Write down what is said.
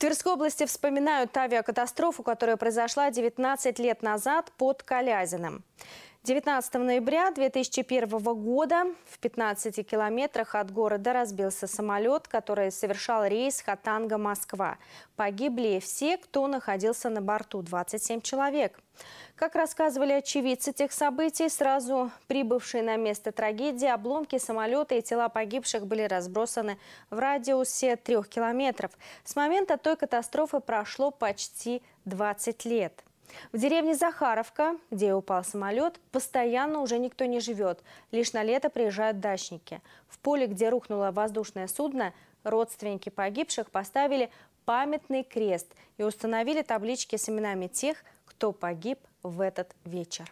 Тверской области вспоминают авиакатастрофу, которая произошла 19 лет назад под Калязиным. 19 ноября 2001 года в 15 километрах от города разбился самолет, который совершал рейс Хатанга-Москва. Погибли все, кто находился на борту, 27 человек. Как рассказывали очевидцы тех событий, сразу прибывшие на место трагедии, обломки самолета и тела погибших были разбросаны в радиусе трех километров. С момента той катастрофы прошло почти 20 лет. В деревне Захаровка, где упал самолет, постоянно уже никто не живет. Лишь на лето приезжают дачники. В поле, где рухнуло воздушное судно, родственники погибших поставили памятный крест и установили таблички с именами тех, кто погиб в этот вечер.